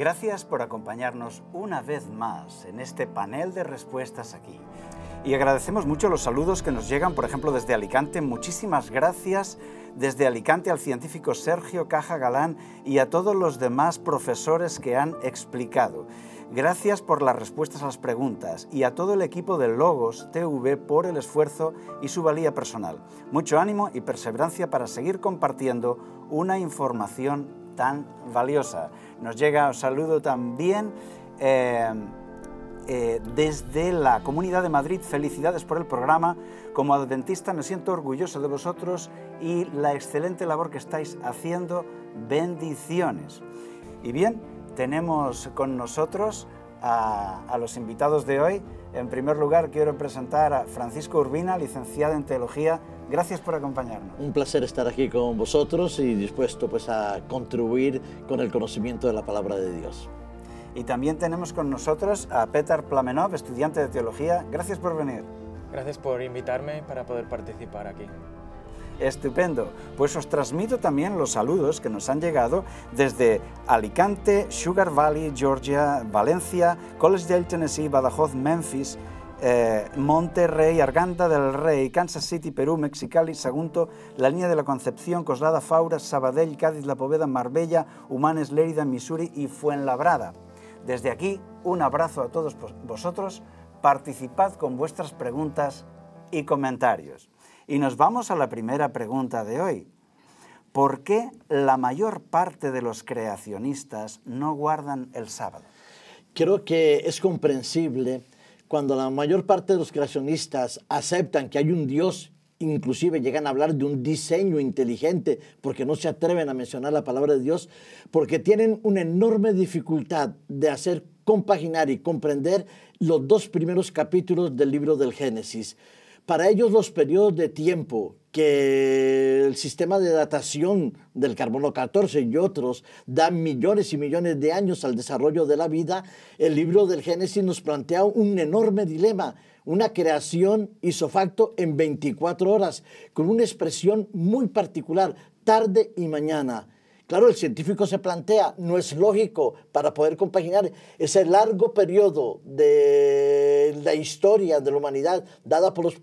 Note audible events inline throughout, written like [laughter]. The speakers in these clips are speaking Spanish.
Gracias por acompañarnos una vez más en este panel de respuestas aquí. Y agradecemos mucho los saludos que nos llegan, por ejemplo, desde Alicante. Muchísimas gracias desde Alicante al científico Sergio Caja Galán y a todos los demás profesores que han explicado. Gracias por las respuestas a las preguntas y a todo el equipo de Logos TV por el esfuerzo y su valía personal. Mucho ánimo y perseverancia para seguir compartiendo una información tan valiosa. Nos llega un saludo también eh, eh, desde la Comunidad de Madrid. Felicidades por el programa. Como adventista me siento orgulloso de vosotros y la excelente labor que estáis haciendo. Bendiciones. Y bien, tenemos con nosotros a, a los invitados de hoy. En primer lugar, quiero presentar a Francisco Urbina, licenciado en Teología Gracias por acompañarnos. Un placer estar aquí con vosotros y dispuesto pues a contribuir con el conocimiento de la palabra de Dios. Y también tenemos con nosotros a Petar Plamenov, estudiante de teología. Gracias por venir. Gracias por invitarme para poder participar aquí. Estupendo. Pues os transmito también los saludos que nos han llegado desde Alicante, Sugar Valley, Georgia, Valencia, College Dale, Tennessee, Badajoz, Memphis, eh, Monterrey, Arganta del Rey, Kansas City, Perú, Mexicali, Sagunto, La Línea de la Concepción, Coslada, Faura, Sabadell, Cádiz, La Poveda, Marbella, Humanes, Lérida, Missouri y Fuenlabrada. Desde aquí, un abrazo a todos vosotros, participad con vuestras preguntas y comentarios. Y nos vamos a la primera pregunta de hoy. ¿Por qué la mayor parte de los creacionistas no guardan el sábado? Creo que es comprensible cuando la mayor parte de los creacionistas aceptan que hay un Dios, inclusive llegan a hablar de un diseño inteligente, porque no se atreven a mencionar la palabra de Dios, porque tienen una enorme dificultad de hacer compaginar y comprender los dos primeros capítulos del libro del Génesis para ellos los periodos de tiempo que el sistema de datación del carbono 14 y otros dan millones y millones de años al desarrollo de la vida, el libro del Génesis nos plantea un enorme dilema, una creación isofacto en 24 horas, con una expresión muy particular, tarde y mañana. Claro, el científico se plantea, no es lógico para poder compaginar ese largo periodo de la historia de la humanidad dada por los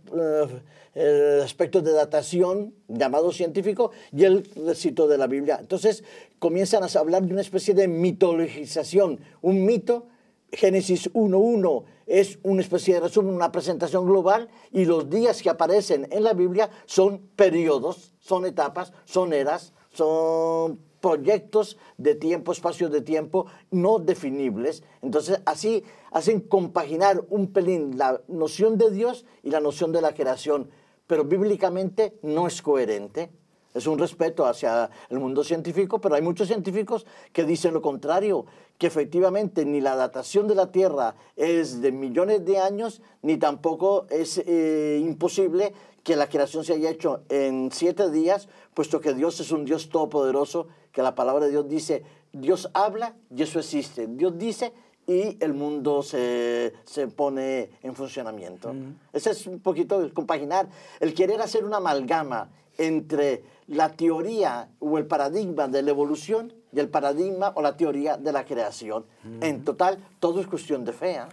eh, aspectos de datación llamado científico y el recito de la Biblia. Entonces comienzan a hablar de una especie de mitologización, un mito Génesis 1.1 es una especie de resumen, una presentación global y los días que aparecen en la Biblia son periodos, son etapas, son eras, son proyectos de tiempo, espacios de tiempo no definibles. Entonces, así hacen compaginar un pelín la noción de Dios y la noción de la creación, pero bíblicamente no es coherente. Es un respeto hacia el mundo científico, pero hay muchos científicos que dicen lo contrario, que efectivamente ni la datación de la Tierra es de millones de años, ni tampoco es eh, imposible que la creación se haya hecho en siete días, puesto que Dios es un Dios todopoderoso, que la palabra de Dios dice, Dios habla y eso existe. Dios dice y el mundo se, pone en funcionamiento. Ese es un poquito el compaginar, el querer hacer una amalgama entre la teoría o el paradigma de la evolución y el paradigma o la teoría de la creación. En total, todo es cuestión de fe. ¿ah?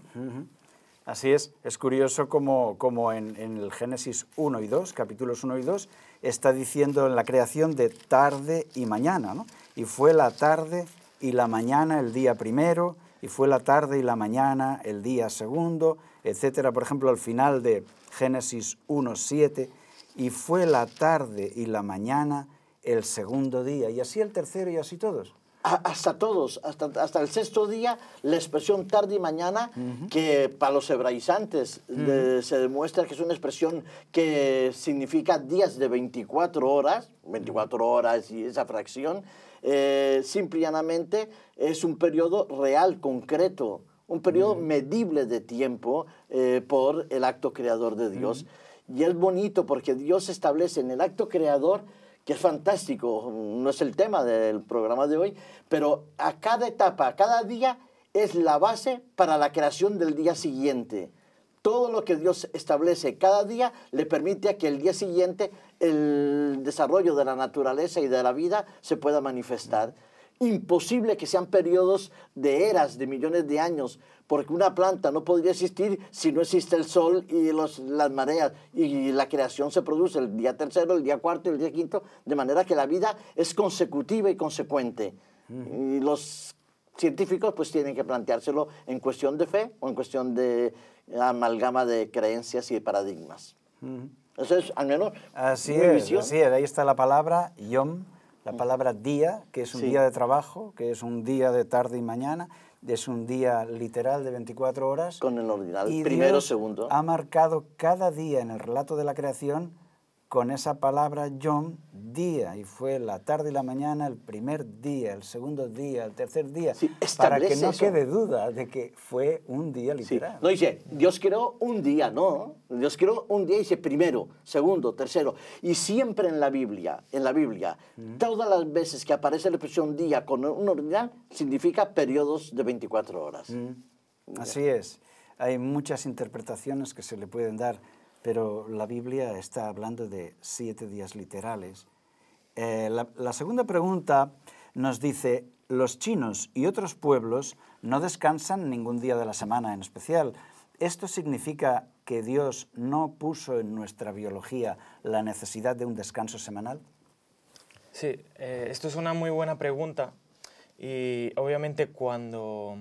Así es, es curioso como, en, el Génesis 1 y 2, capítulos 1 y 2, está diciendo en la creación de tarde y mañana, ¿no? Y fue la tarde y la mañana el día primero, y fue la tarde y la mañana el día segundo, etcétera. Por ejemplo, al final de Génesis 1, 7, y fue la tarde y la mañana el segundo día, y así el tercero y así todos hasta todos, hasta, el sexto día, la expresión tarde y mañana, que para los hebraizantes se demuestra que es una expresión que significa días de 24 horas, 24 horas y esa fracción, eh, simplemente es un periodo real, concreto, un periodo medible de tiempo eh, por el acto creador de Dios. Y es bonito porque Dios establece en el acto creador que es fantástico, no es el tema del programa de hoy, pero a cada etapa, a cada día es la base para la creación del día siguiente. Todo lo que Dios establece cada día le permite a que el día siguiente el desarrollo de la naturaleza y de la vida se pueda manifestar imposible que sean periodos de eras, de millones de años, porque una planta no podría existir si no existe el sol y las mareas, y la creación se produce el día tercero, el día cuarto y el día quinto, de manera que la vida es consecutiva y consecuente. Y los científicos pues tienen que planteárselo en cuestión de fe o en cuestión de amalgama de creencias y paradigmas. Eso es, al menos, así Así es, ahí está la palabra, yom, la mm. palabra día, que es un día de trabajo, que es un día de tarde y mañana, es un día literal de 24 horas. Con el ordinal, primero, segundo. Ha marcado cada día en el relato de la creación con esa palabra Yom, día, y fue la tarde y la mañana, el primer día, el segundo día, el tercer día, para que no quede duda de que fue un día literal. No dice, Dios creó un día, no, Dios creó un día, dice primero, segundo, tercero, y siempre en la Biblia, en la Biblia, todas las veces que aparece la expresión día con un ordinal, significa periodos de 24 horas. Así es, hay muchas interpretaciones que se le pueden dar pero la Biblia está hablando de siete días literales. Eh, la, segunda pregunta nos dice, los chinos y otros pueblos no descansan ningún día de la semana en especial. ¿Esto significa que Dios no puso en nuestra biología la necesidad de un descanso semanal? Sí, eh, esto es una muy buena pregunta. Y obviamente cuando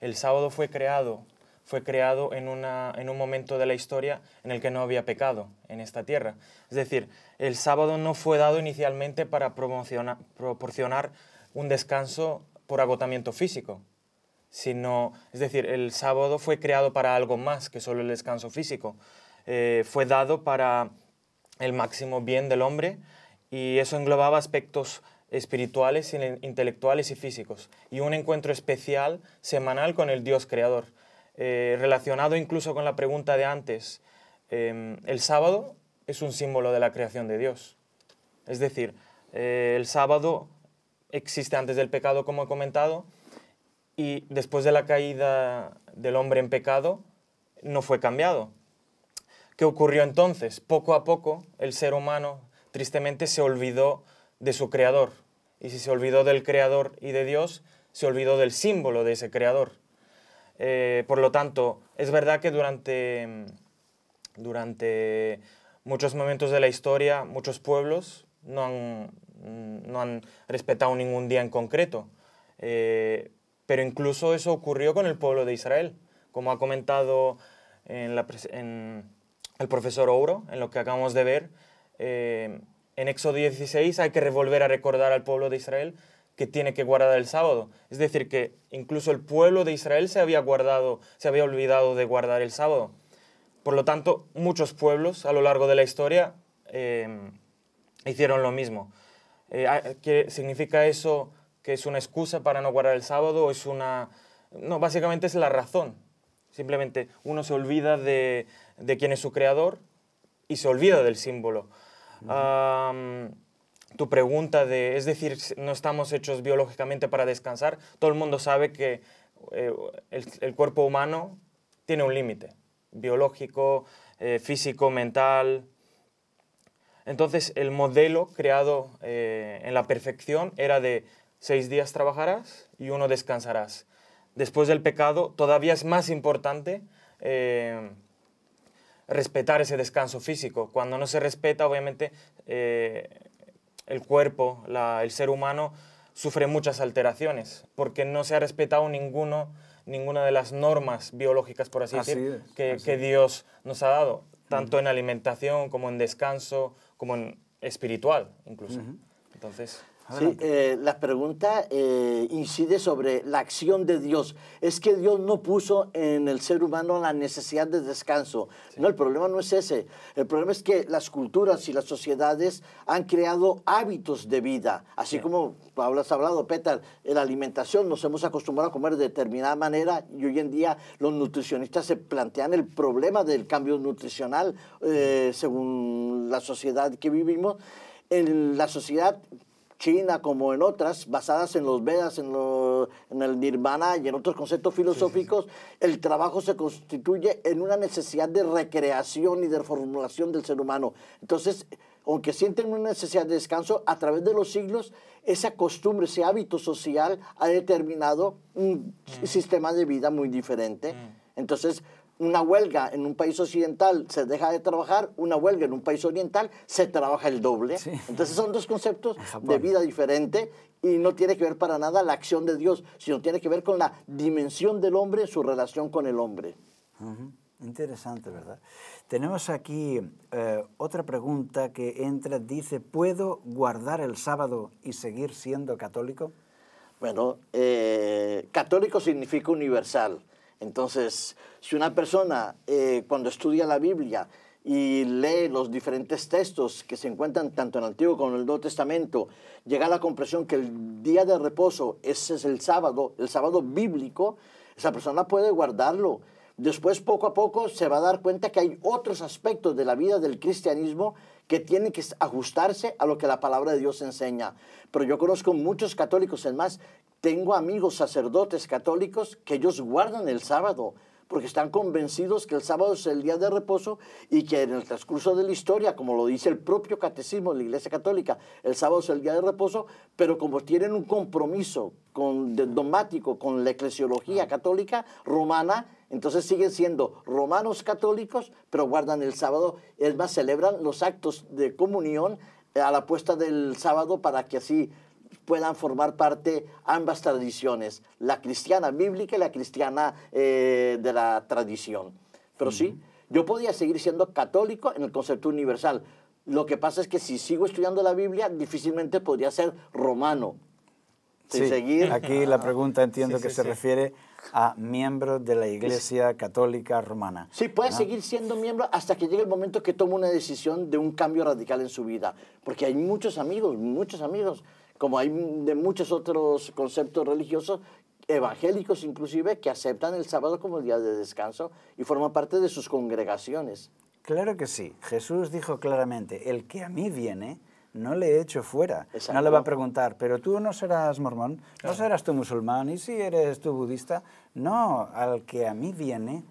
el sábado fue creado, fue creado en, en un momento de la historia en el que no había pecado en esta tierra. Es decir, el sábado no fue dado inicialmente para proporcionar un descanso por agotamiento físico, sino, es decir, el sábado fue creado para algo más que solo el descanso físico. Eh, fue dado para el máximo bien del hombre y eso englobaba aspectos espirituales, intelectuales y físicos, y un encuentro especial semanal con el Dios Creador. Eh, relacionado incluso con la pregunta de antes, em, el sábado es un símbolo de la creación de Dios. Es decir, eh, el sábado existe antes del pecado, como he comentado, y después de la caída del hombre en pecado, no fue cambiado. ¿Qué ocurrió entonces? Poco a poco el ser humano tristemente se olvidó de su creador. Y si se olvidó del creador y de Dios, se olvidó del símbolo de ese creador. Eh, por lo tanto, es verdad que durante, muchos momentos de la historia, muchos pueblos no han, respetado ningún día en concreto. Eh, pero incluso eso ocurrió con el pueblo de Israel, como ha comentado el profesor Ouro, en lo que acabamos de ver. Eh, en Éxodo 16 hay que volver a recordar al pueblo de Israel que tiene que guardar el sábado. Es decir, que incluso el pueblo de Israel se había guardado, se había olvidado de guardar el sábado. Por lo tanto, muchos pueblos a lo largo de la historia em, hicieron lo mismo. Eh, ah, ¿qué ¿Significa eso que es una excusa para no guardar el sábado? es una.? No, básicamente es la razón. Simplemente uno se olvida de, quién es su creador y se olvida del símbolo tu pregunta de, es decir, no estamos hechos biológicamente para descansar, todo el mundo sabe que eh, el, cuerpo humano tiene un límite, biológico, eh, físico, mental. Entonces el modelo creado eh, en la perfección era de seis días trabajarás y uno descansarás. Después del pecado todavía es más importante respetar ese descanso físico. Cuando no se respeta, obviamente, el cuerpo, el ser humano, sufre muchas alteraciones, porque no se ha respetado ninguno, ninguna de las normas biológicas, por así, decir, que, Dios nos ha dado, tanto en alimentación como en descanso, como en espiritual incluso. Entonces... Sí, eh, la pregunta eh, incide sobre la acción de Dios. Es que Dios no puso en el ser humano la necesidad de descanso. No, el problema no es ese. El problema es que las culturas y las sociedades han creado hábitos de vida. Así como Pablo has hablado, Petar, en la alimentación nos hemos acostumbrado a comer de determinada manera y hoy en día los nutricionistas se plantean el problema del cambio nutricional eh, según la sociedad que vivimos. En la sociedad China como en otras, basadas en los Vedas, en, el Nirvana y en otros conceptos filosóficos, el trabajo se constituye en una necesidad de recreación y de formulación del ser humano. Entonces, aunque sienten una necesidad de descanso, a través de los siglos, esa costumbre, ese hábito social ha determinado un mm. sistema de vida muy diferente. Mm. Entonces, una huelga en un país occidental se deja de trabajar, una huelga en un país oriental se trabaja el doble. Entonces son dos conceptos de vida diferente y no tiene que ver para nada la acción de Dios, sino tiene que ver con la dimensión del hombre, su relación con el hombre. Interesante, ¿verdad? Tenemos aquí eh, otra pregunta que entra, dice, ¿puedo guardar el sábado y seguir siendo católico? Bueno, eh, católico significa universal. Entonces, si una persona eh, cuando estudia la Biblia y lee los diferentes textos que se encuentran tanto en el Antiguo como en el Nuevo Testamento, llega a la comprensión que el día de reposo, ese es el sábado, el sábado bíblico, esa persona puede guardarlo. Después, poco a poco, se va a dar cuenta que hay otros aspectos de la vida del cristianismo que tienen que ajustarse a lo que la palabra de Dios enseña. Pero yo conozco muchos católicos, en más, tengo amigos sacerdotes católicos que ellos guardan el sábado porque están convencidos que el sábado es el día de reposo y que en el transcurso de la historia, como lo dice el propio catecismo de la Iglesia Católica, el sábado es el día de reposo, pero como tienen un compromiso con, dogmático con la eclesiología católica romana, entonces siguen siendo romanos católicos, pero guardan el sábado, es más, celebran los actos de comunión a la puesta del sábado para que así puedan formar parte ambas tradiciones, la cristiana bíblica y la cristiana eh, de la tradición. Pero sí, yo podía seguir siendo católico en el concepto universal. Lo que pasa es que si sigo estudiando la Biblia, difícilmente podría ser romano. sí, seguir. Aquí la pregunta entiendo que se refiere a miembros de la Iglesia Católica Romana. Sí, puede seguir siendo miembro hasta que llegue el momento que tome una decisión de un cambio radical en su vida. Porque hay muchos amigos, muchos amigos como hay de muchos otros conceptos religiosos, evangélicos inclusive, que aceptan el sábado como día de descanso y forman parte de sus congregaciones. Claro que sí. Jesús dijo claramente, el que a mí viene, no le he hecho fuera. No le va a preguntar, pero tú no serás mormón, no serás tú musulmán, y si eres tú budista. No, al que a mí viene,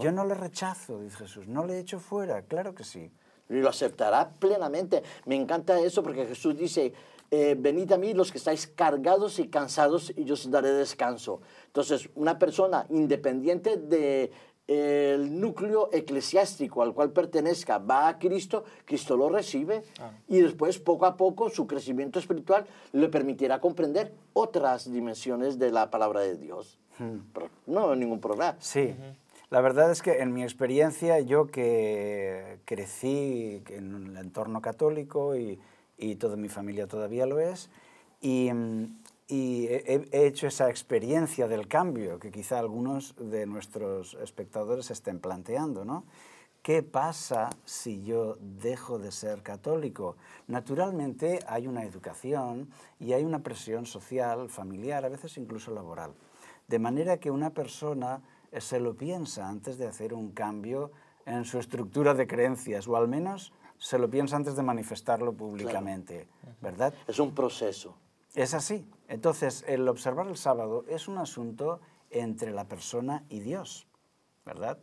yo no le rechazo, dice Jesús, no le he hecho fuera, claro que sí. Y lo aceptará plenamente. Me encanta eso porque Jesús dice, eh, venid a mí los que estáis cargados y cansados y yo os daré descanso. Entonces, una persona independiente de eh, el núcleo eclesiástico al cual pertenezca va a Cristo, Cristo lo recibe ah. y después poco a poco su crecimiento espiritual le permitirá comprender otras dimensiones de la palabra de Dios. Hmm. no, ningún problema. Sí. La verdad es que en mi experiencia, yo que crecí en el entorno católico y, y toda mi familia todavía lo es. Y, he, hecho esa experiencia del cambio que quizá algunos de nuestros espectadores estén planteando, ¿Qué pasa si yo dejo de ser católico? Naturalmente hay una educación y hay una presión social, familiar, a veces incluso laboral. De manera que una persona eh, se lo piensa antes de hacer un cambio en su estructura de creencias, o al menos se lo piensa antes de manifestarlo públicamente, ¿verdad? Es un proceso. Es así. Entonces, el observar el sábado es un asunto entre la persona y Dios, ¿verdad?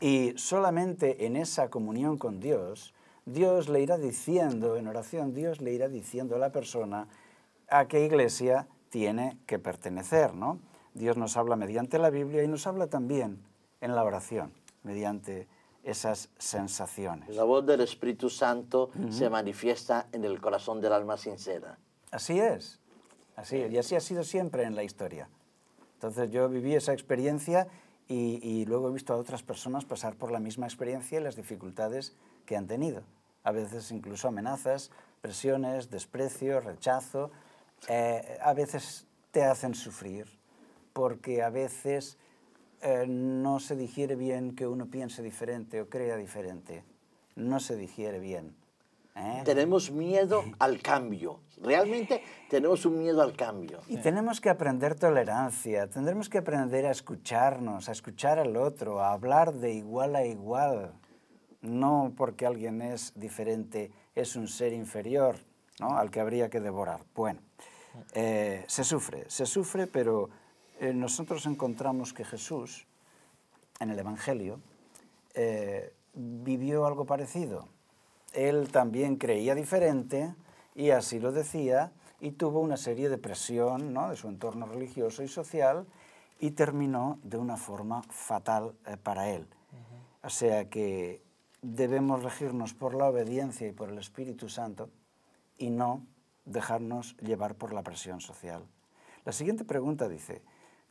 Y solamente en esa comunión con Dios, Dios le irá diciendo, en oración, Dios le irá diciendo a la persona a qué iglesia tiene que pertenecer, ¿no? Dios nos habla mediante la Biblia y nos habla también en la oración, mediante esas sensaciones. La voz del Espíritu Santo se manifiesta en el corazón del alma sincera. Así es, así y así ha sido siempre en la historia. Entonces yo viví esa experiencia y, luego he visto a otras personas pasar por la misma experiencia y las dificultades que han tenido. A veces incluso amenazas, presiones, desprecio, rechazo. Eh, a veces te hacen sufrir porque a veces eh, no se digiere bien que uno piense diferente o crea diferente. No se digiere bien. ¿eh? Tenemos miedo al cambio. Realmente tenemos un miedo al cambio. Y tenemos que aprender tolerancia, tendremos que aprender a escucharnos, a escuchar al otro, a hablar de igual a igual. No porque alguien es diferente, es un ser inferior al que habría que devorar. Bueno, eh, se sufre, se sufre, pero eh, nosotros encontramos que Jesús, en el Evangelio, eh, vivió algo parecido. Él también creía diferente y así lo decía y tuvo una serie de presión de su entorno religioso y social y terminó de una forma fatal eh, para él. O sea que debemos regirnos por la obediencia y por el Espíritu Santo y no dejarnos llevar por la presión social. La siguiente pregunta dice,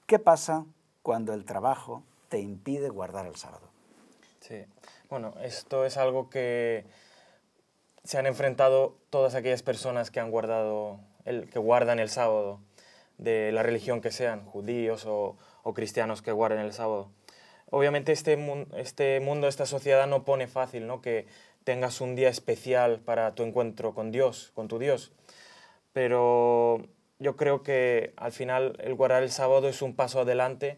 ¿Qué pasa cuando el trabajo te impide guardar el sábado? Sí, bueno, esto es algo que se han enfrentado todas aquellas personas que han guardado, el, que guardan el sábado, de la religión que sean, judíos o, cristianos que guarden el sábado. Obviamente este, este mundo, esta sociedad no pone fácil ¿no? que tengas un día especial para tu encuentro con Dios, con tu Dios. Pero yo creo que al final el guardar el sábado es un paso adelante,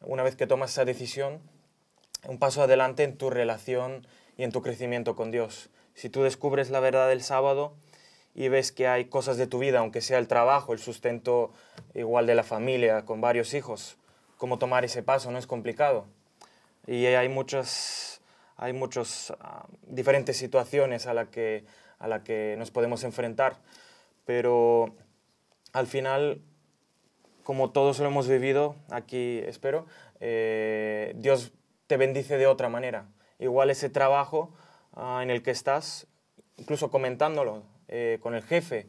una vez que tomas esa decisión, un paso adelante en tu relación y en tu crecimiento con Dios. Si tú descubres la verdad del sábado y ves que hay cosas de tu vida, aunque sea el trabajo, el sustento igual de la familia, con varios hijos, cómo tomar ese paso no es complicado. Y hay muchas, hay muchos ah, diferentes situaciones a las que, a la que nos podemos enfrentar, pero al final, como todos lo hemos vivido aquí, espero, eh, Dios te bendice de otra manera. Igual ese trabajo ah, en el que estás, incluso comentándolo eh, con el jefe,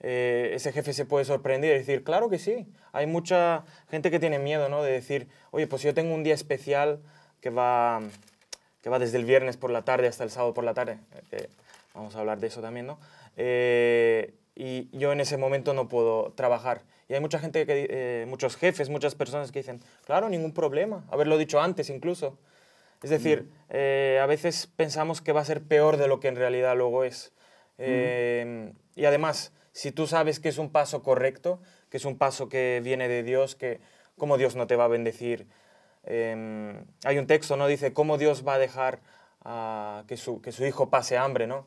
eh, ese jefe se puede sorprender y decir, claro que sí. Hay mucha gente que tiene miedo, ¿no? De decir, oye, pues yo tengo un día especial que va, que va desde el viernes por la tarde hasta el sábado por la tarde. vamos a hablar de eso también, ¿no? y yo en ese momento no puedo trabajar. Y hay mucha gente, que, eh, muchos jefes, muchas personas que dicen, claro, ningún problema, haberlo dicho antes incluso. Es decir, mm. eh, a veces pensamos que va a ser peor de lo que en realidad luego es. Mm. Em, y además, si tú sabes que es un paso correcto, que es un paso que viene de Dios, que cómo Dios no te va a bendecir. Em, hay un texto, ¿no? Dice, ¿cómo Dios va a dejar que, su, que su hijo pase hambre, ¿no?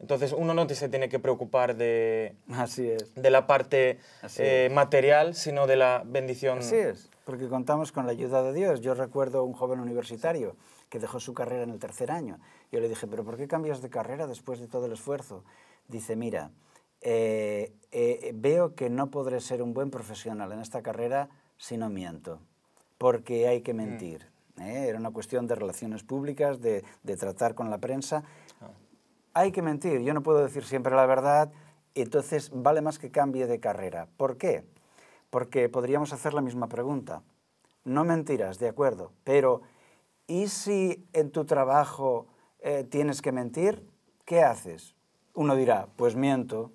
Entonces uno no se tiene que preocupar de, Así es. de la parte eh, material, sino de la bendición. Así es, porque contamos con la ayuda de Dios. Yo recuerdo un joven universitario que dejó su carrera en el tercer año. Yo le dije, pero ¿por qué cambias de carrera después de todo el esfuerzo? Dice, mira, eh, eh, veo que no podré ser un buen profesional en esta carrera si no miento, porque hay que mm. mentir. Era una cuestión de relaciones públicas, de, de tratar con la prensa hay que mentir, yo no puedo decir siempre la verdad, entonces vale más que cambie de carrera. ¿Por qué? Porque podríamos hacer la misma pregunta. No mentiras, de acuerdo, pero ¿y si en tu trabajo eh, tienes que mentir? ¿Qué haces? Uno dirá, pues miento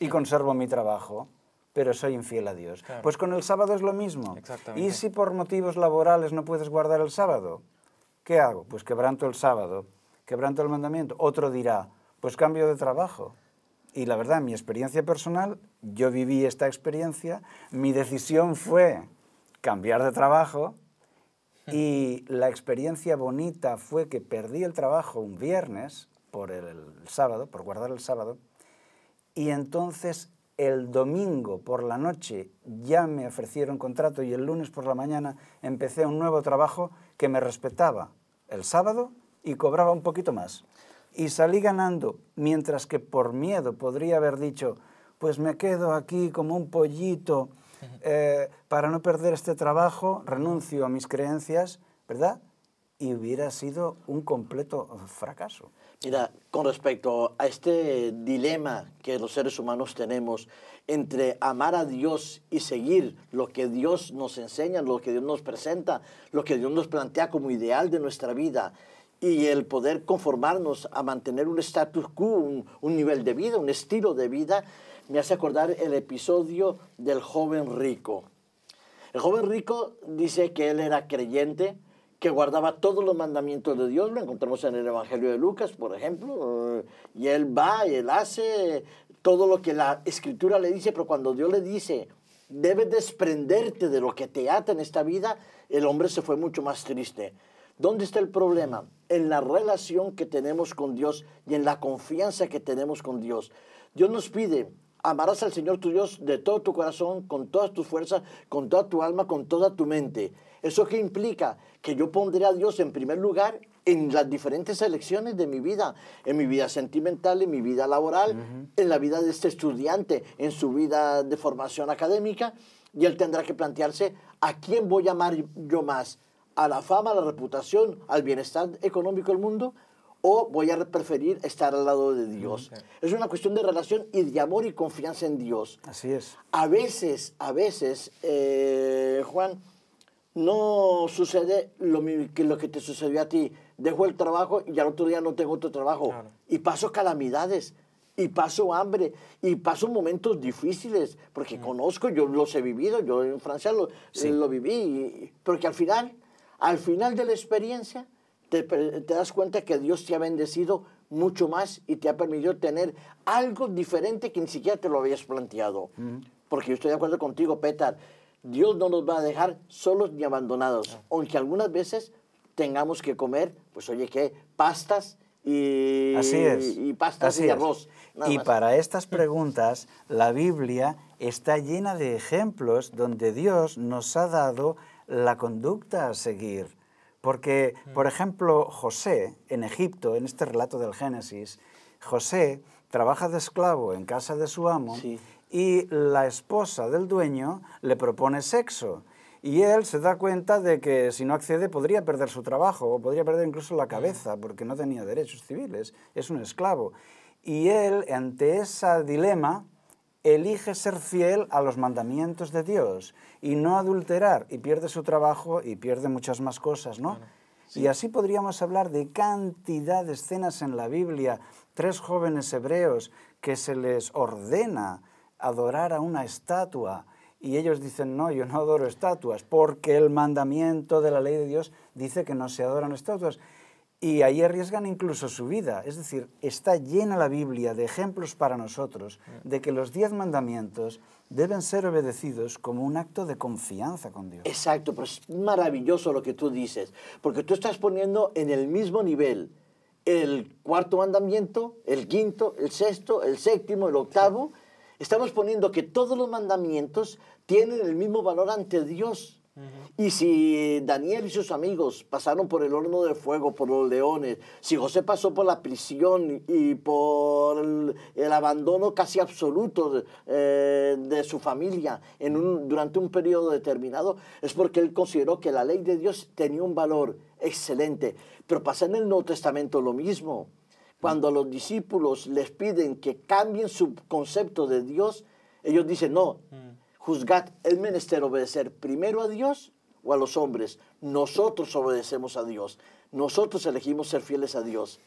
y conservo mi trabajo pero soy infiel a Dios. Pues con el sábado es lo mismo. ¿Y si por motivos laborales no puedes guardar el sábado? ¿Qué hago? Pues quebranto el sábado quebranto el mandamiento. Otro dirá, pues cambio de trabajo. Y la verdad, mi experiencia personal, yo viví esta experiencia, mi decisión fue cambiar de trabajo hmm. y la experiencia bonita fue que perdí el trabajo un viernes por el sábado, por guardar el sábado, y entonces el domingo por la noche ya me ofrecieron contrato y el lunes por la mañana empecé un nuevo trabajo que me respetaba el sábado y cobraba un poquito más. Y salí ganando, mientras que por miedo podría haber dicho, pues me quedo aquí como un pollito eh, para no perder este trabajo, renuncio a mis creencias, ¿verdad? Y hubiera sido un completo fracaso. Mira, con respecto a este dilema que los seres humanos tenemos entre amar a Dios y seguir lo que Dios nos enseña, lo que Dios nos presenta, lo que Dios nos plantea como ideal de nuestra vida, y el poder conformarnos a mantener un status quo, un, nivel de vida, un estilo de vida, me hace acordar el episodio del joven rico. El joven rico dice que él era creyente, que guardaba todos los mandamientos de Dios, lo encontramos en el Evangelio de Lucas, por ejemplo, eh, y él va y él hace todo lo que la escritura le dice, pero cuando Dios le dice, debes desprenderte de lo que te ata en esta vida, el hombre se fue mucho más triste. ¿Dónde está el problema? En la relación que tenemos con Dios y en la confianza que tenemos con Dios. Dios nos pide, amarás al Señor tu Dios de todo tu corazón, con todas tus fuerzas, con toda tu alma, con toda tu mente. ¿Eso qué implica? Que yo pondré a Dios en primer lugar en las diferentes elecciones de mi vida, en mi vida sentimental, en mi vida laboral, en la vida de este estudiante, en su vida de formación académica, y él tendrá que plantearse a quién voy a amar yo más, a la fama, a la reputación, al bienestar económico del mundo, o voy a preferir estar al lado de Dios. Es una cuestión de relación y de amor y confianza en Dios. Así es. A veces, a veces, eh, Juan, no sucede lo que, lo que te sucedió a ti. Dejo el trabajo y al otro día no tengo otro trabajo. Y paso calamidades, y paso hambre, y paso momentos difíciles, porque conozco, yo los he vivido, yo en Francia lo, lo viví, porque al final al final de la experiencia te, das cuenta que Dios te ha bendecido mucho más y te ha permitido tener algo diferente que ni siquiera te lo habías planteado. Porque yo estoy de acuerdo contigo, Petar. Dios no nos va a dejar solos ni abandonados. Aunque algunas veces tengamos que comer, pues oye, ¿qué? Pastas y, Así es. y pastas y arroz. Y para estas preguntas, la Biblia está llena de ejemplos donde Dios nos ha dado la conducta a seguir. Porque, mm. por ejemplo, José, en Egipto, en este relato del Génesis, José trabaja de esclavo en casa de su amo y la esposa del dueño le propone sexo. Y él se da cuenta de que si no accede podría perder su trabajo o podría perder incluso la mm. cabeza porque no tenía derechos civiles, es un esclavo. Y él, ante ese dilema, elige ser fiel a los mandamientos de Dios y no adulterar y pierde su trabajo y pierde muchas más cosas, ¿no? Y así podríamos hablar de cantidad de escenas en la Biblia, tres jóvenes hebreos que se les ordena adorar a una estatua y ellos dicen, no, yo no adoro estatuas porque el mandamiento de la ley de Dios dice que no se adoran estatuas y ahí arriesgan incluso su vida. Es decir, está llena la Biblia de ejemplos para nosotros de que los diez mandamientos deben ser obedecidos como un acto de confianza con Dios. Exacto, pero es maravilloso lo que tú dices, porque tú estás poniendo en el mismo nivel el cuarto mandamiento, el quinto, el sexto, el séptimo, el octavo. Estamos poniendo que todos los mandamientos tienen el mismo valor ante Dios. Y si Daniel y sus amigos pasaron por el horno de fuego, por los leones, si José pasó por la prisión y por el, abandono casi absoluto eh, de su familia en un, durante un periodo determinado, es porque él consideró que la ley de Dios tenía un valor excelente. Pero pasa en el Nuevo Testamento lo mismo. Cuando los discípulos les piden que cambien su concepto de Dios, ellos dicen, no, mm juzgad, es menester obedecer primero a Dios o a los hombres. Nosotros obedecemos a Dios. Nosotros elegimos ser fieles a Dios.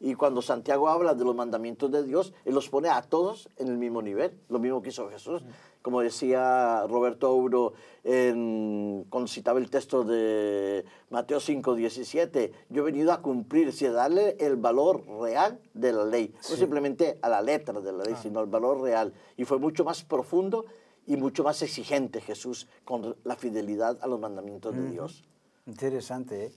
Y cuando Santiago habla de los mandamientos de Dios, él los pone a todos en el mismo nivel, lo mismo que hizo Jesús. Como decía Roberto Ouro cuando citaba el texto de Mateo 5, 17, yo he venido a cumplir, si darle el valor real de la ley, no simplemente a la letra de la ley, ah. sino al valor real. Y fue mucho más profundo y mucho más exigente Jesús con la fidelidad a los mandamientos de Dios. Interesante. ¿eh?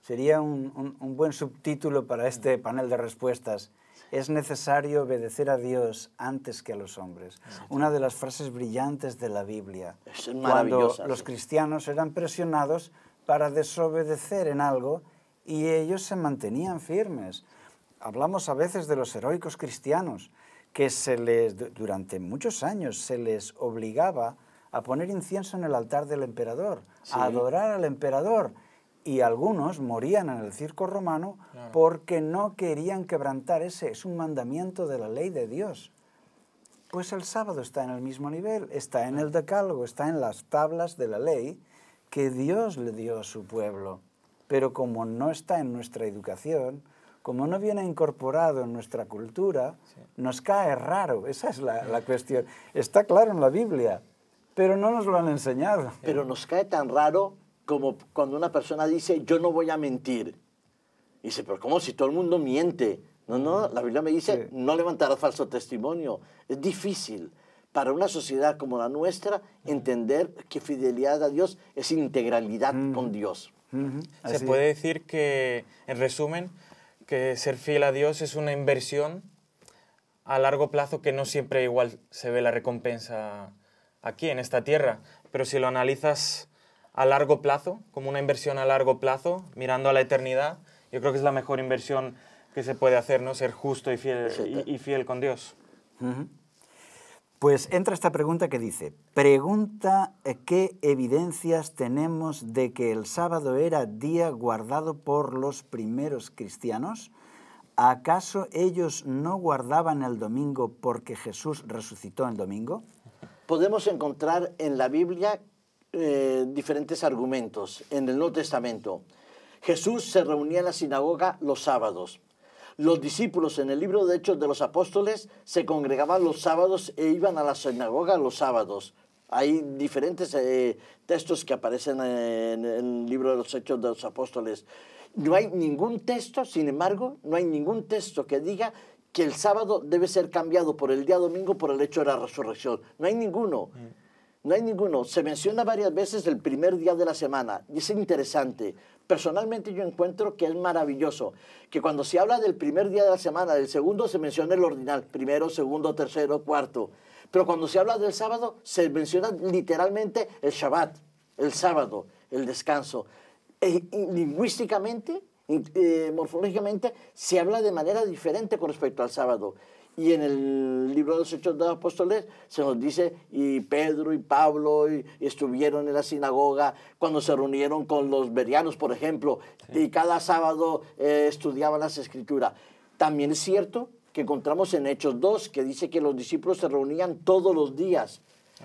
Sería un, buen subtítulo para este panel de respuestas. Es necesario obedecer a Dios antes que a los hombres. Una de las frases brillantes de la Biblia. cuando los cristianos eran presionados para desobedecer en algo y ellos se mantenían firmes. Hablamos a veces de los heroicos cristianos, que se les, durante muchos años se les obligaba a poner incienso en el altar del emperador, a adorar al emperador. Y algunos morían en el circo romano porque no querían quebrantar ese, es un mandamiento de la ley de Dios. Pues el sábado está en el mismo nivel, está en el decálogo, está en las tablas de la ley que Dios le dio a su pueblo. Pero como no está en nuestra educación, como no viene incorporado en nuestra cultura, nos cae raro. Esa es la, cuestión. Está claro en la Biblia, pero no nos lo han enseñado. Pero nos cae tan raro como cuando una persona dice, yo no voy a mentir. Y dice, pero ¿cómo si todo el mundo miente? No, no, la Biblia me dice, no levantarás falso testimonio. Es difícil para una sociedad como la nuestra entender que fidelidad a Dios es integralidad con Dios. Se puede decir que, en resumen, que ser fiel a Dios es una inversión a largo plazo que no siempre igual se ve la recompensa aquí, en esta tierra. Pero si lo analizas a largo plazo, como una inversión a largo plazo, mirando a la eternidad, yo creo que es la mejor inversión que se puede hacer, ¿no? Ser justo y fiel, y, fiel con Dios. Pues entra esta pregunta que dice, pregunta eh, qué evidencias tenemos de que el sábado era día guardado por los primeros cristianos. ¿Acaso ellos no guardaban el domingo porque Jesús resucitó el domingo? Podemos encontrar en la Biblia eh, diferentes argumentos. En el Nuevo Testamento, Jesús se reunía en la sinagoga los sábados. Los discípulos en el libro de Hechos de los Apóstoles se congregaban los sábados e iban a la sinagoga los sábados. Hay diferentes eh, textos que aparecen en el libro de los Hechos de los Apóstoles. No hay ningún texto, sin embargo, no hay ningún texto que diga que el sábado debe ser cambiado por el día domingo por el hecho de la resurrección. No hay ninguno. Mm. No hay ninguno. Se menciona varias veces el primer día de la semana y es interesante personalmente yo encuentro que es maravilloso, que cuando se habla del primer día de la semana, del segundo se menciona el ordinal, primero, segundo, tercero, cuarto, pero cuando se habla del sábado se menciona literalmente el Shabbat, el sábado, el descanso. Eh, y, lingüísticamente, eh, morfológicamente, se habla de manera diferente con respecto al sábado. Y en el libro de los Hechos de los Apóstoles se nos dice, y Pedro y Pablo estuvieron en la sinagoga cuando se reunieron con los berianos, por ejemplo, y cada sábado eh, estudiaban las escrituras. También es cierto que encontramos en Hechos 2, que dice que los discípulos se reunían todos los días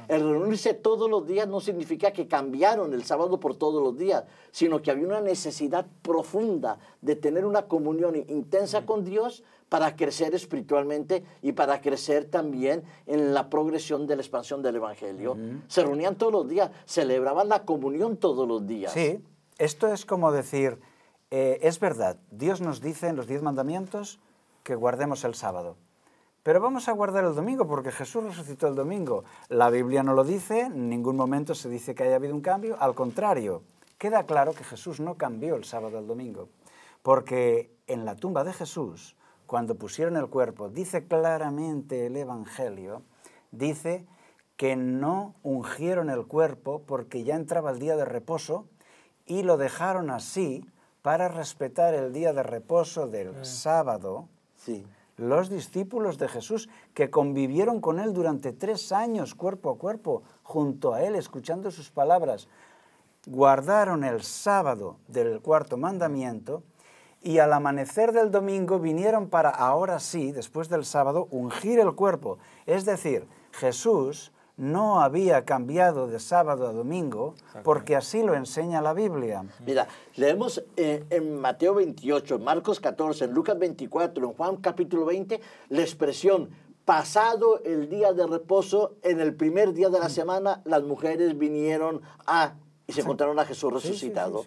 el reunirse todos los días no significa que cambiaron el sábado por todos los días, sino que había una necesidad profunda de tener una comunión intensa con Dios para crecer espiritualmente y para crecer también en la progresión de la expansión del Evangelio. Se reunían todos los días, celebraban la comunión todos los días. Sí, esto es como decir, eh, es verdad, Dios nos dice en los diez mandamientos que guardemos el sábado. Pero vamos a guardar el domingo porque Jesús resucitó el domingo. La Biblia no lo dice, en ningún momento se dice que haya habido un cambio. Al contrario, queda claro que Jesús no cambió el sábado al domingo. Porque en la tumba de Jesús, cuando pusieron el cuerpo, dice claramente el Evangelio, dice que no ungieron el cuerpo porque ya entraba el día de reposo y lo dejaron así para respetar el día de reposo del eh. sábado. Sí los discípulos de Jesús que convivieron con él durante tres años cuerpo a cuerpo, junto a él, escuchando sus palabras, guardaron el sábado del cuarto mandamiento y al amanecer del domingo vinieron para ahora sí, después del sábado, ungir el cuerpo. Es decir, Jesús no había cambiado de sábado a domingo, porque así lo enseña la Biblia. Mira, leemos eh, en Mateo 28, en Marcos 14, en Lucas 24, en Juan capítulo 20, la expresión pasado el día de reposo, en el primer día de la mm. semana, las mujeres vinieron a y se encontraron a Jesús resucitado.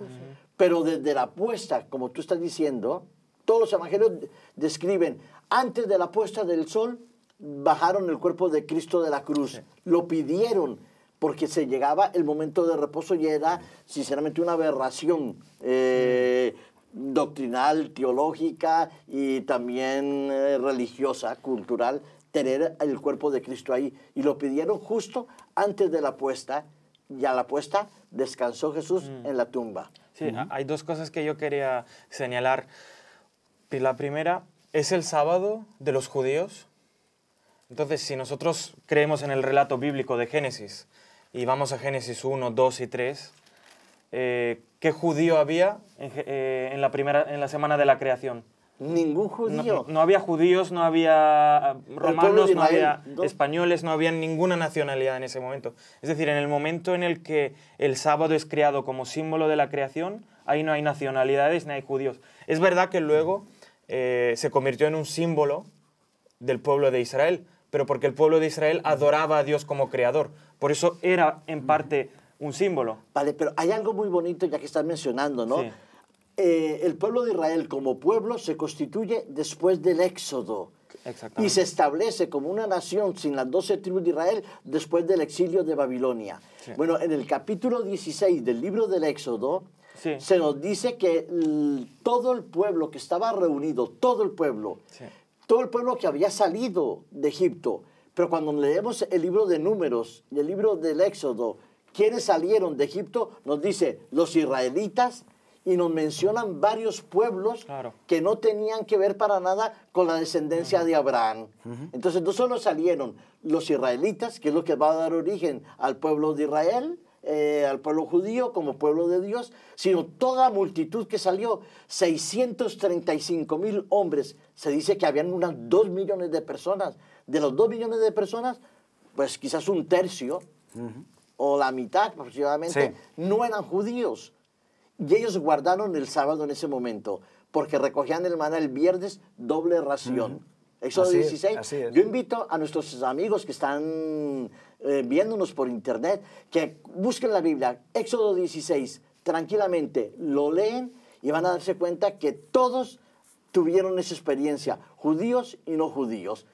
Pero desde la puesta, como tú estás diciendo, todos los evangelios describen antes de la puesta del sol bajaron el cuerpo de Cristo de la cruz, lo pidieron, porque se llegaba el momento de reposo y era sinceramente una aberración eh, doctrinal, teológica y también eh, religiosa, cultural, tener el cuerpo de Cristo ahí. Y lo pidieron justo antes de la puesta, y a la puesta descansó Jesús mm. en la tumba. Sí, hay dos cosas que yo quería señalar. La primera es el sábado de los judíos, entonces, si nosotros creemos en el relato bíblico de Génesis y vamos a Génesis 1, 2 y 3, eh, ¿qué judío había eh, en, la primera, en la semana de la creación? Ningún judío. No, había judíos, no había ah, romanos, no había españoles, no había ninguna nacionalidad en ese momento. Es decir, en el momento en el que el sábado es creado como símbolo de la creación, ahí no hay nacionalidades ni hay judíos. Es verdad que luego eh, se convirtió en un símbolo del pueblo de Israel, pero porque el pueblo de Israel adoraba a Dios como creador. Por eso era en parte un símbolo. Vale, pero hay algo muy bonito ya que estás mencionando, ¿no? Eh, el pueblo de Israel como pueblo se constituye después del éxodo. Y se establece como una nación sin las doce tribus de Israel después del exilio de Babilonia. Bueno, en el capítulo 16 del libro del Éxodo se nos dice que todo el pueblo que estaba reunido, todo el pueblo, todo el pueblo que había salido de Egipto. Pero cuando leemos el libro de números y el libro del Éxodo, quienes salieron de Egipto, nos dice los israelitas y nos mencionan varios pueblos que no tenían que ver para nada con la descendencia de Abraham. Entonces no solo salieron los israelitas, que es lo que va a dar origen al pueblo de Israel, eh, al pueblo judío como pueblo de Dios, sino toda multitud que salió, 635 mil hombres. Se dice que habían unas 2 millones de personas. De los 2 millones de personas, pues quizás un tercio o la mitad aproximadamente no eran judíos. Y ellos guardaron el sábado en ese momento, porque recogían el maná el viernes doble ración. Éxodo 16. Yo invito a nuestros amigos que están eh, viéndonos por internet que busquen la Biblia, Éxodo 16, tranquilamente, lo leen y van a darse cuenta que todos tuvieron esa experiencia, judíos y no judíos.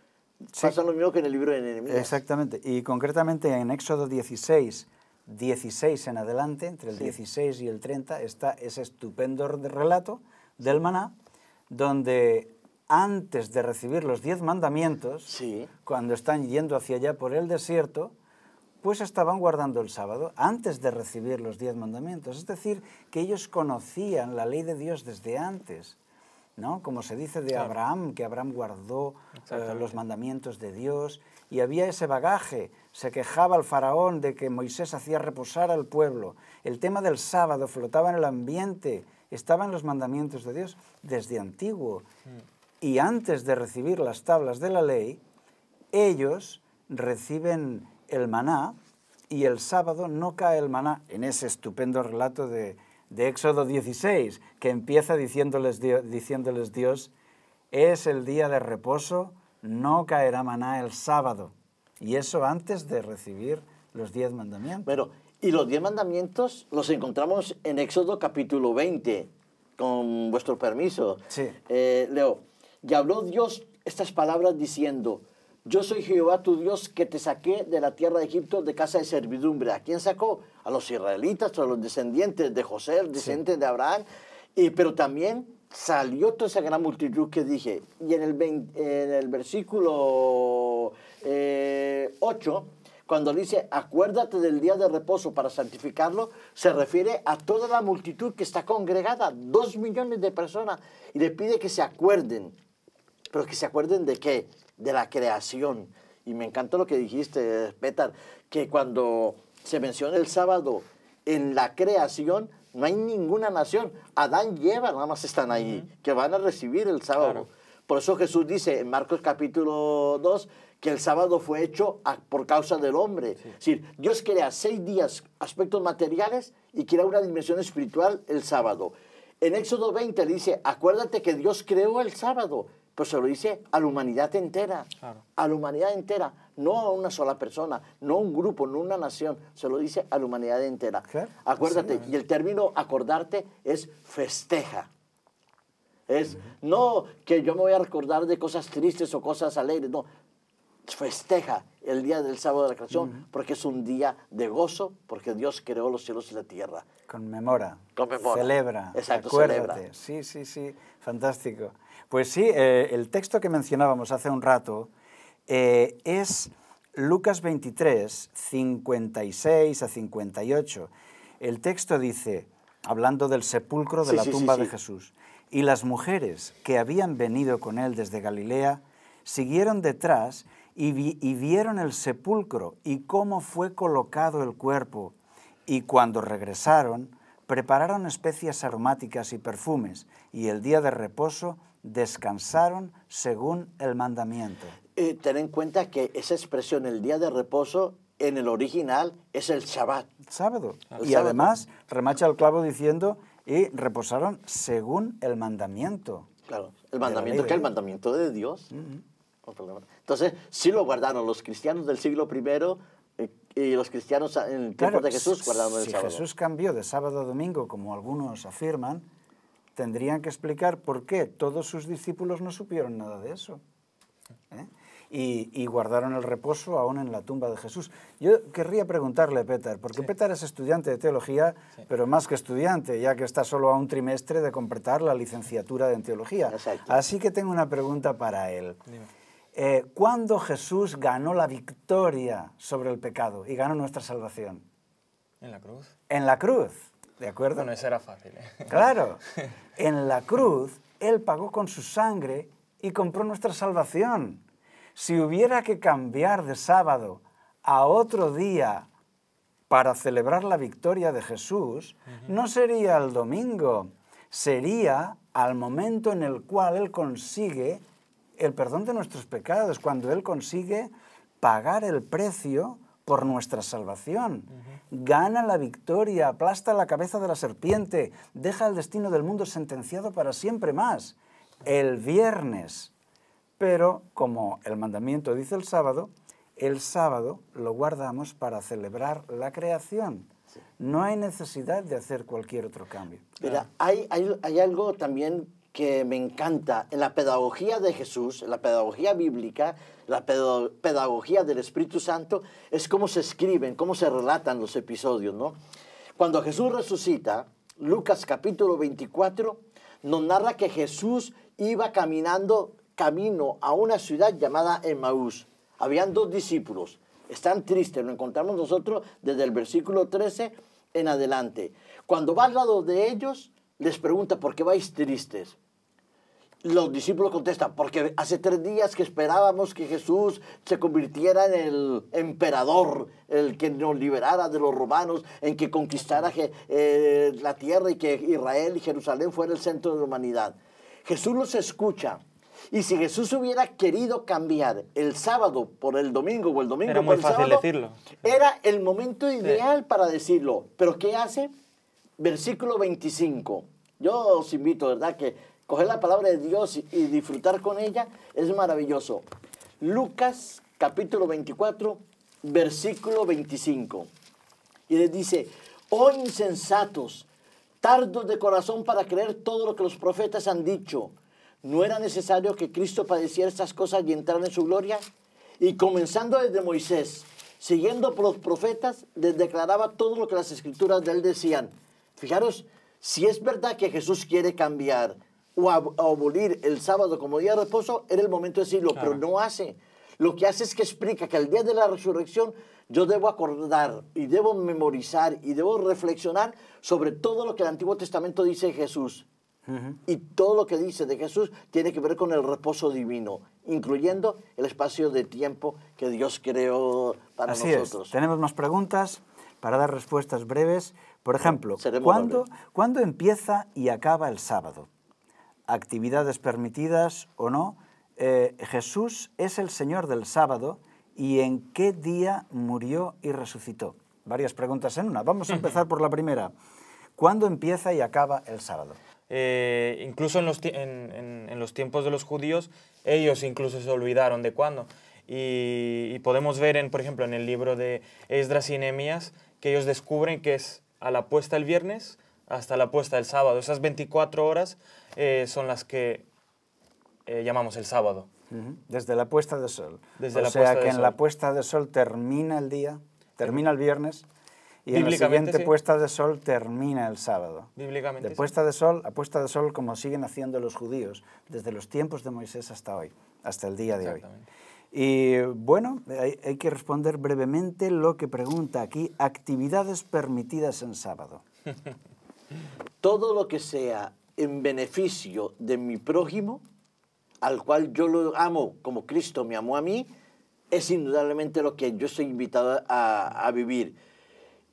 Pasa lo mismo que en el libro de Exactamente, y concretamente en Éxodo 16, 16 en adelante, entre el 16 y el 30, está ese estupendo relato del maná, donde antes de recibir los diez mandamientos, sí. cuando están yendo hacia allá por el desierto, pues estaban guardando el sábado antes de recibir los diez mandamientos. Es decir, que ellos conocían la ley de Dios desde antes. ¿no? Como se dice de Abraham, que Abraham guardó eh, los mandamientos de Dios y había ese bagaje. Se quejaba el faraón de que Moisés hacía reposar al pueblo. El tema del sábado flotaba en el ambiente, estaban los mandamientos de Dios desde antiguo. Mm y antes de recibir las tablas de la ley, ellos reciben el maná y el sábado no cae el maná, en ese estupendo relato de, de Éxodo 16, que empieza diciéndoles, diciéndoles Dios, es el día de reposo, no caerá maná el sábado. Y eso antes de recibir los diez mandamientos. Pero, y los diez mandamientos los encontramos en Éxodo capítulo 20, con vuestro permiso. Sí. Eh, Leo, y habló Dios estas palabras diciendo, yo soy Jehová tu Dios que te saqué de la tierra de Egipto de casa de servidumbre. ¿A quién sacó? A los israelitas, a los descendientes de José, descendientes de Abraham. Y, pero también salió toda esa gran multitud que dije. Y en el, en el versículo 8, eh, cuando dice, acuérdate del día de reposo para santificarlo, se refiere a toda la multitud que está congregada, dos millones de personas, y le pide que se acuerden pero que se acuerden de qué, de la creación. Y me encanta lo que dijiste, Petar, que cuando se menciona el sábado en la creación, no hay ninguna nación. Adán y Eva nada más están ahí, que van a recibir el sábado. Por eso Jesús dice en Marcos capítulo 2 que el sábado fue hecho por causa del hombre. Es decir, Dios crea seis días aspectos materiales y crea una dimensión espiritual el sábado. En Éxodo 20 dice, acuérdate que Dios creó el sábado. Pues se lo dice a la humanidad entera, a la humanidad entera, no a una sola persona, no a un grupo, no a una nación, se lo dice a la humanidad entera. Acuérdate, y el eh. término acordarte es festeja. Es no que yo me voy a recordar de cosas tristes o cosas alegres, no. Festeja el día del sábado de la creación porque es un día de gozo, porque Dios creó los cielos y la tierra. Conmemora. Conmemora. Celebra. acuérdate. Sí, sí, sí. Fantástico. Pues sí, eh, el texto que mencionábamos hace un rato eh, es Lucas 23, 56 a 58. El texto dice, hablando del sepulcro de la tumba de Jesús, y las mujeres que habían venido con él desde Galilea siguieron detrás y, y vieron el sepulcro y cómo fue colocado el cuerpo. Y cuando regresaron, prepararon especias aromáticas y perfumes, y el día de reposo descansaron según el mandamiento. Eh, ten en cuenta que esa expresión, el día de reposo, en el original es el Shabbat. Sábado. y además remacha el clavo diciendo, y reposaron según el mandamiento. Claro, el mandamiento, que es el mandamiento de Dios. Oh, Entonces, sí lo guardaron los cristianos del siglo I eh, y, los cristianos en el tiempo de Jesús guardaron el si Jesús cambió de sábado a domingo, como algunos afirman, tendrían que explicar por qué todos sus discípulos no supieron nada de eso. ¿eh? Y, guardaron el reposo aún en la tumba de Jesús. Yo querría preguntarle a Peter, porque Peter es estudiante de teología, pero más que estudiante, ya que está solo a un trimestre de completar la licenciatura en teología. Así que tengo una pregunta para él. Eh, ¿Cuándo Jesús ganó la victoria sobre el pecado y ganó nuestra salvación? En la cruz. En la cruz. ¿De acuerdo? No, eso era fácil. ¿eh? [laughs] Claro. En la cruz, Él pagó con su sangre y compró nuestra salvación. Si hubiera que cambiar de sábado a otro día para celebrar la victoria de Jesús, no sería el domingo, sería al momento en el cual Él consigue el perdón de nuestros pecados, cuando Él consigue pagar el precio por nuestra salvación. Gana la victoria, aplasta la cabeza de la serpiente, deja el destino del mundo sentenciado para siempre más. El viernes. Pero como el mandamiento dice el sábado, el sábado lo guardamos para celebrar la creación. No hay necesidad de hacer cualquier otro cambio. Mira, hay, hay algo también que me encanta en la pedagogía de Jesús, en la pedagogía bíblica, la pedagogía del Espíritu Santo, es cómo se escriben, cómo se relatan los episodios, ¿no? Cuando Jesús resucita, Lucas capítulo 24 nos narra que Jesús iba caminando camino a una ciudad llamada Emmaús. Habían dos discípulos, están tristes, lo encontramos nosotros desde el versículo 13 en adelante. Cuando va al lado de ellos, les pregunta, ¿por qué vais tristes? los discípulos contestan, porque hace tres días que esperábamos que Jesús se convirtiera en el emperador, el que nos liberara de los romanos, en que conquistara eh, la tierra y que Israel y Jerusalén fuera el centro de la humanidad. Jesús los escucha. Y si Jesús hubiera querido cambiar el sábado por el domingo o el domingo era por muy fácil decirlo. era el momento ideal para decirlo. Pero ¿qué hace? Versículo 25. Yo os invito, ¿verdad?, que coger la palabra de Dios y disfrutar con ella es maravilloso. Lucas capítulo 24, versículo 25. Y les dice, oh insensatos, tardos de corazón para creer todo lo que los profetas han dicho. ¿No era necesario que Cristo padeciera estas cosas y entrar en su gloria? Y comenzando desde Moisés, siguiendo por los profetas, les declaraba todo lo que las escrituras de él decían. Fijaros, si es verdad que Jesús quiere cambiar, o, abolir el sábado como día de reposo, era el momento de decirlo, pero no hace. Lo que hace es que explica que el día de la resurrección yo debo acordar y debo memorizar y debo reflexionar sobre todo lo que el Antiguo Testamento dice de Jesús. Y todo lo que dice de Jesús tiene que ver con el reposo divino, incluyendo el espacio de tiempo que Dios creó para Así nosotros. Es. Tenemos más preguntas para dar respuestas breves. Por ejemplo, ¿cuándo, ¿cuándo empieza y acaba el sábado? actividades permitidas o no, eh, Jesús es el Señor del sábado y en qué día murió y resucitó. Varias preguntas en una. Vamos a empezar por la primera. ¿Cuándo empieza y acaba el sábado? Eh, incluso en los, tiempos de los judíos, ellos incluso se olvidaron de cuándo. Y, podemos ver, en, por ejemplo, en el libro de Esdras y Nehemías, que ellos descubren que es a la puesta el viernes hasta la puesta del sábado. Esas 24 horas eh, son las que eh, llamamos el sábado. Desde la puesta de sol. Desde o sea que en la puesta de sol termina el día, termina el viernes, y en la siguiente puesta de sol termina el sábado. Bíblicamente. De puesta de sol a puesta de sol, como siguen haciendo los judíos, desde los tiempos de Moisés hasta hoy, hasta el día de hoy. Y bueno, hay, hay, que responder brevemente lo que pregunta aquí, actividades permitidas en sábado. [laughs] Todo lo que sea en beneficio de mi prójimo, al cual yo lo amo como Cristo me amó a mí, es indudablemente lo que yo estoy invitado a, vivir.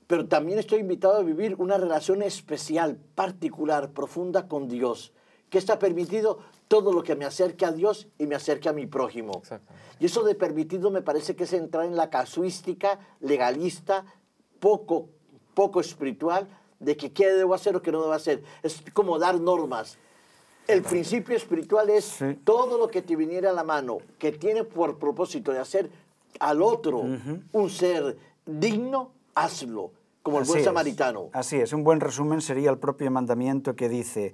Pero también estoy invitado a vivir una relación especial, particular, profunda con Dios, que está permitido todo lo que me acerque a Dios y me acerque a mi prójimo. Y eso de permitido me parece que es entrar en la casuística legalista, poco, poco espiritual, de que qué debo hacer o qué no debo hacer. Es como dar normas. El principio espiritual es todo lo que te viniera a la mano, que tiene por propósito de hacer al otro un ser digno, hazlo, como el buen samaritano. Así es, un buen resumen sería el propio mandamiento que dice,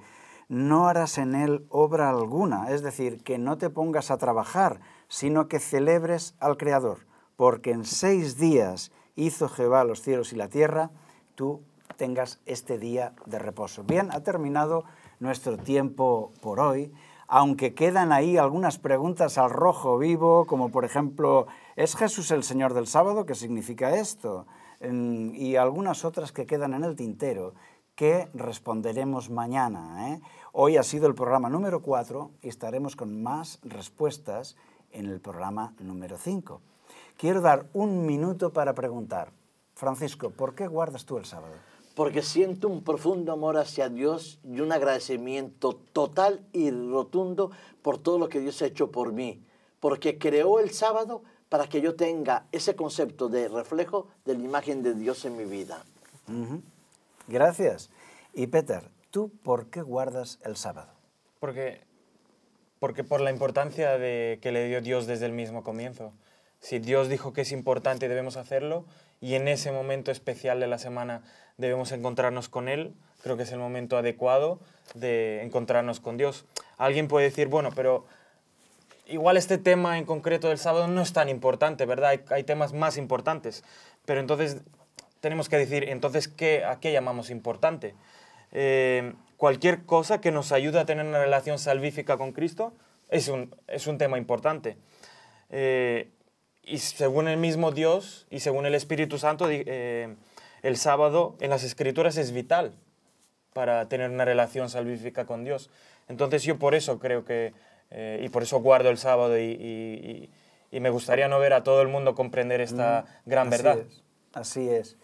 no harás en él obra alguna, es decir, que no te pongas a trabajar, sino que celebres al Creador, porque en seis días hizo Jehová los cielos y la tierra, tú tengas este día de reposo. Bien, ha terminado nuestro tiempo por hoy, aunque quedan ahí algunas preguntas al rojo vivo, como por ejemplo, ¿es Jesús el Señor del sábado? ¿Qué significa esto? Mm, y algunas otras que quedan en el tintero que responderemos mañana. Eh? Hoy ha sido el programa número 4 y estaremos con más respuestas en el programa número 5. Quiero dar un minuto para preguntar, Francisco, ¿por qué guardas tú el sábado? porque siento un profundo amor hacia Dios y un agradecimiento total y rotundo por todo lo que Dios ha hecho por mí, porque creó el sábado para que yo tenga ese concepto de reflejo de la imagen de Dios en mi vida. Gracias. Y Peter, ¿tú por qué guardas el sábado? Porque, porque por la importancia de, que le dio Dios desde el mismo comienzo. Si Dios dijo que es importante y debemos hacerlo, y en ese momento especial de la semana debemos encontrarnos con Él, creo que es el momento adecuado de encontrarnos con Dios. Alguien puede decir, bueno, pero igual este tema en concreto del sábado no es tan importante, ¿verdad? Hay, temas más importantes, pero entonces tenemos que decir, entonces, ¿qué, ¿a qué llamamos importante? Eh, cualquier cosa que nos ayude a tener una relación salvífica con Cristo es un, es un tema importante. Eh, y según el mismo Dios y según el Espíritu Santo, eh, el sábado en las escrituras es vital para tener una relación salvífica con Dios. Entonces yo por eso creo que, eh, y por eso guardo el sábado y, me gustaría no ver a todo el mundo comprender esta mm, gran verdad. así es.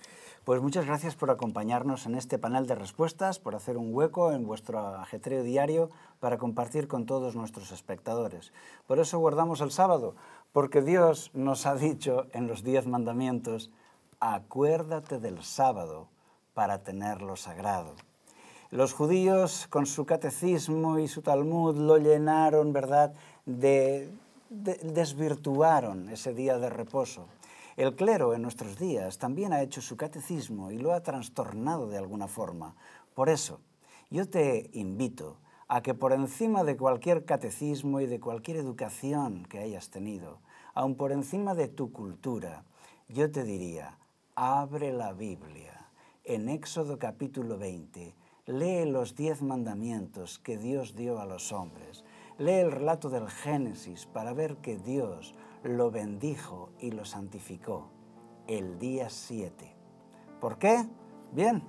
Pues muchas gracias por acompañarnos en este panel de respuestas, por hacer un hueco en vuestro ajetreo diario para compartir con todos nuestros espectadores. Por eso guardamos el sábado, porque Dios nos ha dicho en los diez mandamientos acuérdate del sábado para tenerlo sagrado. Los judíos con su catecismo y su Talmud lo llenaron, ¿verdad?, de, desvirtuaron ese día de reposo. El clero en nuestros días también ha hecho su catecismo y lo ha trastornado de alguna forma. Por eso, yo te invito a que por encima de cualquier catecismo y de cualquier educación que hayas tenido, aun por encima de tu cultura, yo te diría, abre la Biblia. En Éxodo capítulo 20, lee los diez mandamientos que Dios dio a los hombres. Lee el relato del Génesis para ver que Dios lo bendijo y lo santificó el día 7. ¿Por qué? Bien,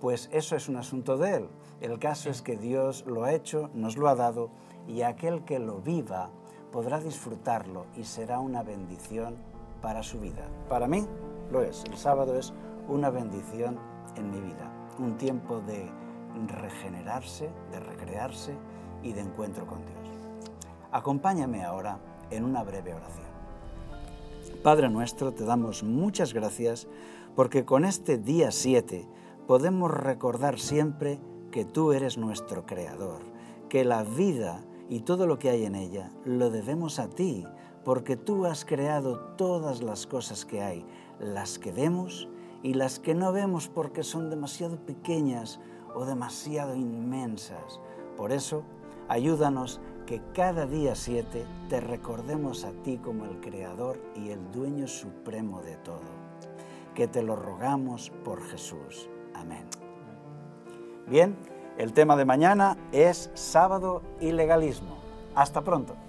pues eso es un asunto de Él. El caso es que Dios lo ha hecho, nos lo ha dado, y aquel que lo viva podrá disfrutarlo y será una bendición para su vida. Para mí, es. El sábado es una bendición en mi vida, un tiempo de regenerarse, de recrearse y de encuentro con Dios. Acompáñame ahora en una breve oración. Padre nuestro, te damos muchas gracias porque con este día 7 podemos recordar siempre que tú eres nuestro creador, que la vida y todo lo que hay en ella lo debemos a ti, porque tú has creado todas las cosas que hay las que vemos y las que no vemos porque son demasiado pequeñas o demasiado inmensas. Por eso, ayúdanos que cada día siete te recordemos a ti como el Creador y el Dueño Supremo de todo. Que te lo rogamos por Jesús. Amén. Bien, el tema de mañana es sábado y legalismo. Hasta pronto.